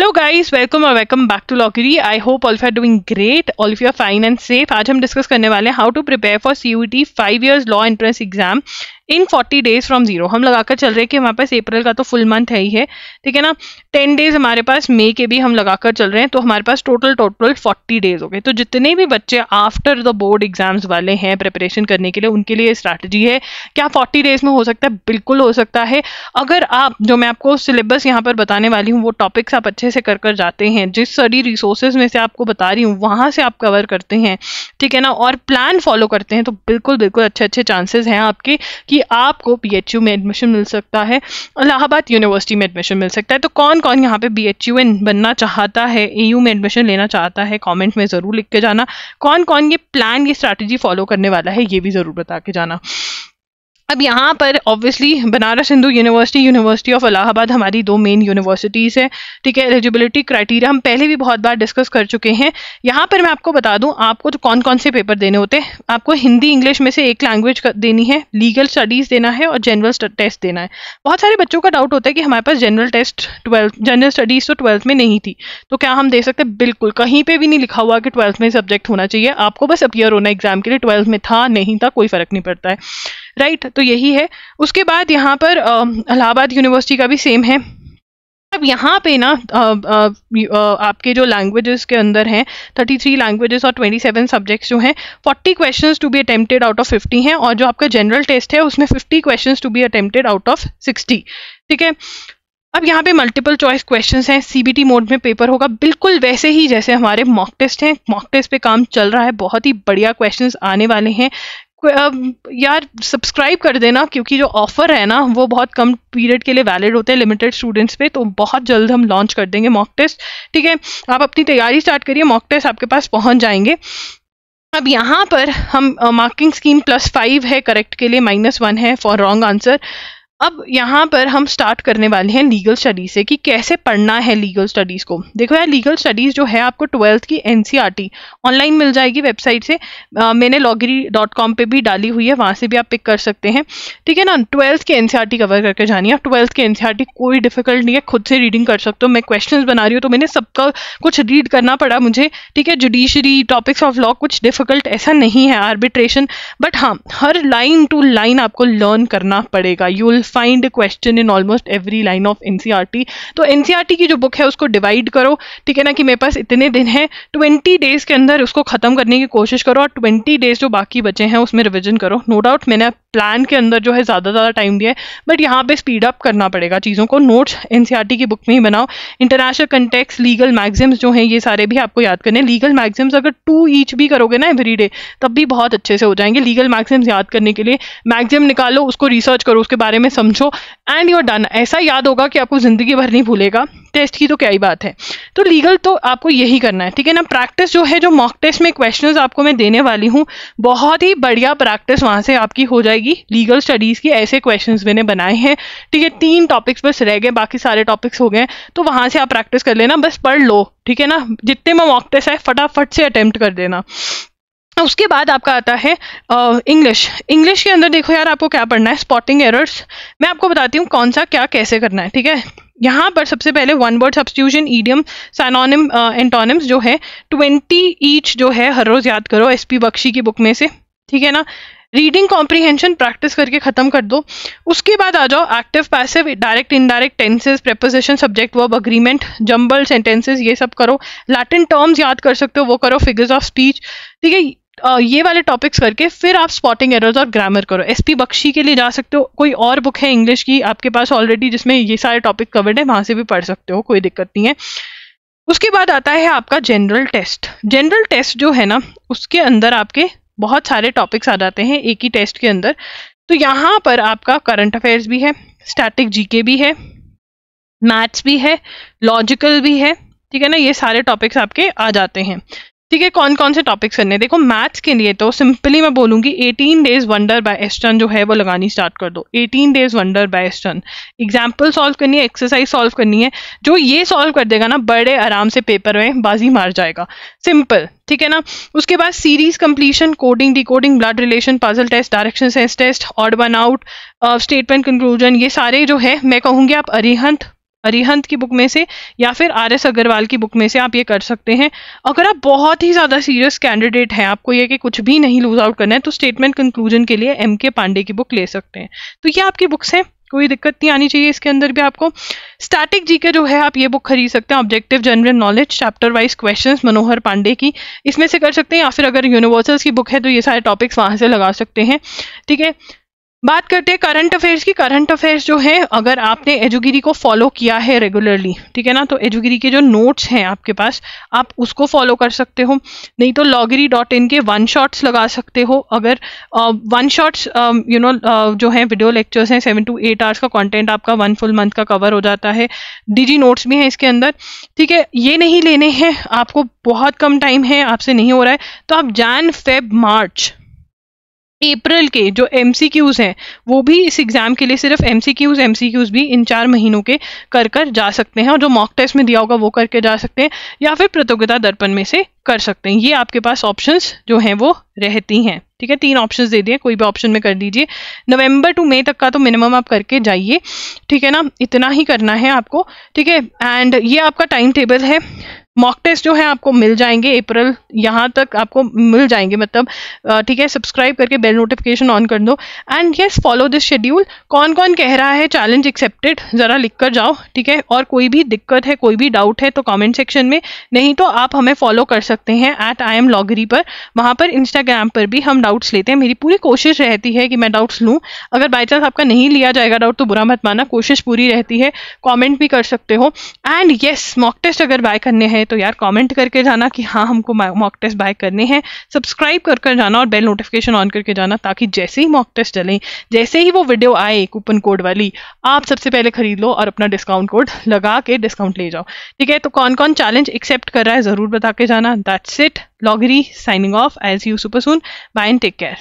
Hello guys welcome और welcome back to लॉकरी I hope all are doing great all you are fine and safe आज हम discuss करने वाले हैं how to prepare for C U T five years law entrance exam in forty days from zero हम लगाकर चल रहे हैं कि हमारे पास अप्रैल का तो फुल मंथ है ही है ठीक है ना टेन डेज हमारे पास मे के भी हम लगाकर चल रहे हैं तो हमारे पास टोटल टोटल फोर्टी डेज हो गए तो जितने भी बच्चे आफ्टर द बोर्ड एग्जाम्स वाले हैं प्रिपरेशन करने के लिए उनके लिए स्ट्रैटेजी है क्या फोर्टी डेज में हो सकता है बिल्कुल हो सकता है अगर आप जो मैं आपको सिलेबस यहाँ पर बताने वाली हूँ वो टॉपिक्स आप अच्छे से कर कर जाते हैं जिस सारी रिसोर्सेज में से आपको बता रही हूँ वहाँ से आप कवर करते हैं ठीक है ना और प्लान फॉलो करते हैं तो बिल्कुल बिल्कुल अच्छे अच्छे चांसेस हैं आपके कि आपको बी एच यू में एडमिशन मिल सकता है इलाहाबाद यूनिवर्सिटी में एडमिशन मिल सकता है तो कौन कौन यहाँ पे बी यू में बनना चाहता है ए यू में एडमिशन लेना चाहता है कॉमेंट में ज़रूर लिख के जाना कौन कौन ये प्लान ये स्ट्रैटेजी फॉलो करने वाला है ये भी ज़रूर बता के जाना अब यहाँ पर obviously Banaras Hindu university university of Allahabad हमारी दो मेन यूनिवर्सिटीज़ हैं ठीक है एलिजिबिलिटी क्राइटेरिया हम पहले भी बहुत बार डिस्कस कर चुके हैं यहाँ पर मैं आपको बता दूँ आपको तो कौन कौन से पेपर देने होते हैं आपको हिंदी इंग्लिश में से एक लैंग्वेज देनी है लीगल स्टडीज़ देना है और जनरल टेस्ट देना है बहुत सारे बच्चों का डाउट होता है कि हमारे पास general test twelfth general studies तो ट्वेल्थ में नहीं थी तो क्या हम दे सकते बिल्कुल कहीं पर भी नहीं लिखा हुआ कि ट्वेल्थ में सब्जेक्ट होना चाहिए आपको बस अपियर होना एग्जाम के लिए ट्वेल्थ में था नहीं था कोई फ़र्क नहीं पड़ता है राइट right? तो यही है उसके बाद यहाँ पर इलाहाबाद यूनिवर्सिटी का भी सेम है अब यहाँ पे ना आ, आ, आ, आपके जो लैंग्वेजेस के अंदर हैं 33 लैंग्वेजेस और 27 सब्जेक्ट्स जो हैं 40 questions to be attempted out of 50 हैं और जो आपका जनरल टेस्ट है उसमें 50 questions to be attempted out of 60 ठीक है अब यहाँ पे मल्टीपल चॉइस क्वेश्चंस हैं सीबीटी मोड में पेपर होगा बिल्कुल वैसे ही जैसे हमारे मॉक टेस्ट हैं मॉक टेस्ट पे काम चल रहा है बहुत ही बढ़िया क्वेश्चंस आने वाले हैं यार सब्सक्राइब कर देना क्योंकि जो ऑफर है ना वो बहुत कम पीरियड के लिए वैलिड होते हैं लिमिटेड स्टूडेंट्स पे तो बहुत जल्द हम लॉन्च कर देंगे मॉक टेस्ट ठीक है आप अपनी तैयारी स्टार्ट करिए मॉक टेस्ट आपके पास पहुंच जाएंगे अब यहाँ पर हम मार्किंग स्कीम प्लस फाइव है करेक्ट के लिए माइनस वन है फॉर रॉन्ग आंसर अब यहाँ पर हम स्टार्ट करने वाले हैं लीगल स्टडीज से कि कैसे पढ़ना है लीगल स्टडीज़ को देखो यार लीगल स्टडीज़ जो है आपको ट्वेल्थ की एन ऑनलाइन e मिल जाएगी वेबसाइट से आ, मैंने लॉगरी डॉट कॉम पर भी डाली हुई है वहाँ से भी आप पिक कर सकते हैं ठीक है ना ट्वेल्थ की एन कवर e करके जानी आप ट्वेल्थ की एन e कोई डिफिकल्ट नहीं है खुद से रीडिंग कर सकते हो मैं क्वेश्चन बना रही हूँ तो मैंने सबका कुछ रीड करना पड़ा मुझे ठीक है जुडिशरी टॉपिक्स ऑफ लॉ कुछ डिफिकल्ट ऐसा नहीं है आर्बिट्रेशन बट हाँ हर लाइन टू लाइन आपको लर्न करना पड़ेगा you will in almost every line of N C R NCERT तो एनसीईआरटी e की जो बुक है उसको डिवाइड करो ठीक है ना कि मेरे पास इतने दिन हैं ट्वेंटी डेज के अंदर उसको खत्म करने की कोशिश करो और ट्वेंटी डेज जो बाकी बचे हैं उसमें रिविजन करो नो no डाउट मैंने प्लान के अंदर जो है ज़्यादा ज़्यादा टाइम दिया है बट यहाँ पे स्पीड अप करना पड़ेगा चीज़ों को नोट्स एन e की बुक में ही बनाओ इंटरनेशनल कंटेक्स लीगल मैगजिम्स जो हैं ये सारे भी आपको याद करने लीगल मैगजिम्स अगर टू ईच भी करोगे ना एवरी डे तब भी बहुत अच्छे से हो जाएंगे लीगल मैगजिम्स याद करने के लिए मैगजिम निकालो उसको रिसर्च करो उसके बारे में समझो एंड योर डन ऐसा याद होगा कि आपको ज़िंदगी भर नहीं भूलेगा टेस्ट की तो क्या ही बात है तो लीगल तो आपको यही करना है ठीक है ना प्रैक्टिस जो है जो मॉक टेस्ट में क्वेश्चंस आपको मैं देने वाली हूँ बहुत ही बढ़िया प्रैक्टिस वहाँ से आपकी हो जाएगी लीगल स्टडीज़ की ऐसे क्वेश्चन मैंने बनाए हैं ठीक है तीन टॉपिक्स बस रह गए बाकी सारे टॉपिक्स हो गए तो वहाँ से आप प्रैक्टिस कर लेना बस पढ़ लो ठीक है ना जितने में मॉक टेस्ट आए फटाफट से अटैम्प्ट कर देना उसके बाद आपका आता है इंग्लिश uh, इंग्लिश के अंदर देखो यार आपको क्या पढ़ना है स्पॉटिंग एरर्स मैं आपको बताती हूँ कौन सा क्या कैसे करना है ठीक है यहाँ पर सबसे पहले one word substitution idiom synonym antonyms जो है ट्वेंटी ईच जो है हर रोज़ याद करो एस पी बख्शी की बुक में से ठीक है ना रीडिंग कॉम्प्रीहेंशन प्रैक्टिस करके ख़त्म कर दो उसके बाद आ जाओ active passive direct indirect tenses preposition subject verb agreement jumble sentences ये सब करो लैटिन टर्म्स याद कर सकते हो वो करो फिगर्स ऑफ स्पीच ठीक है ये वाले टॉपिक्स करके फिर आप स्पॉटिंग एरर्स और ग्रामर करो एस पी बख्शी के लिए जा सकते हो कोई और बुक है इंग्लिश की आपके पास ऑलरेडी जिसमें ये सारे टॉपिक कवर्ड है वहाँ से भी पढ़ सकते हो कोई दिक्कत नहीं है उसके बाद आता है आपका जनरल टेस्ट जनरल टेस्ट जो है ना उसके अंदर आपके बहुत सारे टॉपिक्स आ जाते हैं एक ही टेस्ट के अंदर तो यहाँ पर आपका करंट अफेयर्स भी है स्टैटिक जीके भी है मैथ्स भी है लॉजिकल भी है ठीक है ना ये सारे टॉपिक्स आपके आ जाते हैं ठीक है कौन कौन से टॉपिक्स करने देखो मैथ्स के लिए तो सिंपली मैं बोलूंगी 18 डेज वंडर बाय एस्टर्न जो है वो लगानी स्टार्ट कर दो 18 डेज वंडर बाय एस्टर्न एग्जाम्पल सॉल्व करनी है एक्सरसाइज सॉल्व करनी है जो ये सॉल्व कर देगा ना बड़े आराम से पेपर में बाजी मार जाएगा सिंपल ठीक है ना उसके बाद series completion coding decoding blood relation puzzle test direction sense test odd one out statement conclusion ये सारे जो है मैं कहूँगी आप अरिहंत अरिहंत की बुक में से या फिर आर एस अग्रवाल की बुक में से आप ये कर सकते हैं अगर आप बहुत ही ज़्यादा सीरियस कैंडिडेट हैं आपको ये कि कुछ भी नहीं लूज आउट करना है तो स्टेटमेंट कंक्लूजन के लिए एम के पांडे की बुक ले सकते हैं तो ये आपकी बुक्स हैं कोई दिक्कत नहीं आनी चाहिए इसके अंदर भी आपको स्टैटिक जी के जो है आप ये बुक खरीद सकते हैं objective general knowledge chapter wise question Manohar Pandey की इसमें से कर सकते हैं या फिर अगर यूनिवर्सल्स की बुक है तो ये सारे टॉपिक्स वहाँ से लगा सकते हैं ठीक है बात करते हैं करंट अफेयर्स की करंट अफेयर्स जो है अगर आपने एजुगिरी को फॉलो किया है रेगुलरली ठीक है ना तो एजुगिरी के जो नोट्स हैं आपके पास आप उसको फॉलो कर सकते हो नहीं तो लॉगरी डॉट इन के वन शॉट्स लगा सकते हो अगर वन शॉट्स यू नो जो है वीडियो लेक्चर्स हैं सेवन टू एट आवर्स का कॉन्टेंट आपका वन फुल मंथ का कवर हो जाता है डिजी नोट्स भी हैं इसके अंदर ठीक है ये नहीं लेने हैं आपको बहुत कम टाइम है आपसे नहीं हो रहा है तो आप जैन फेब मार्च अप्रैल के जो एम हैं वो भी इस एग्ज़ाम के लिए सिर्फ एम सी भी इन चार महीनों के कर कर जा सकते हैं और जो मॉक टेस्ट में दिया होगा वो करके जा सकते हैं या फिर प्रतियोगिता दर्पण में से कर सकते हैं ये आपके पास ऑप्शंस जो हैं वो रहती हैं ठीक है तीन ऑप्शंस दे दिए कोई भी ऑप्शन में कर दीजिए नवंबर टू मई तक का तो मिनिमम आप करके जाइए ठीक है ना इतना ही करना है आपको ठीक है एंड ये आपका टाइम टेबल है मॉक टेस्ट जो है आपको मिल जाएंगे अप्रैल यहाँ तक आपको मिल जाएंगे मतलब ठीक है सब्सक्राइब करके बेल नोटिफिकेशन ऑन कर दो and yes follow this schedule कौन कौन कह रहा है चैलेंज एक्सेप्टेड ज़रा लिख कर जाओ ठीक है और कोई भी दिक्कत है कोई भी डाउट है तो कॉमेंट सेक्शन में नहीं तो आप हमें फॉलो कर सकते हैं एट आई एम लॉगरी पर वहाँ पर इंस्टाग्राम पर भी हम डाउट्स लेते हैं मेरी पूरी कोशिश रहती है कि मैं डाउट्स लूँ अगर बाई चांस आपका नहीं लिया जाएगा डाउट तो बुरा मत माना कोशिश पूरी रहती है कॉमेंट भी कर सकते हो एंड येस मॉक टेस्ट अगर बाय करने हैं है तो यार कमेंट करके जाना कि हाँ हमको मॉक टेस्ट बाय करने हैं सब्सक्राइब कर कर जाना और बेल नोटिफिकेशन ऑन करके जाना ताकि जैसे ही मॉक टेस्ट चलें जैसे ही वो वीडियो आए कूपन कोड वाली आप सबसे पहले खरीद लो और अपना डिस्काउंट कोड लगा के डिस्काउंट ले जाओ ठीक है तो कौन कौन चैलेंज एक्सेप्ट कर रहा है ज़रूर बता के जाना दैट्स इट लॉगरी signing off as you super soon bye and take care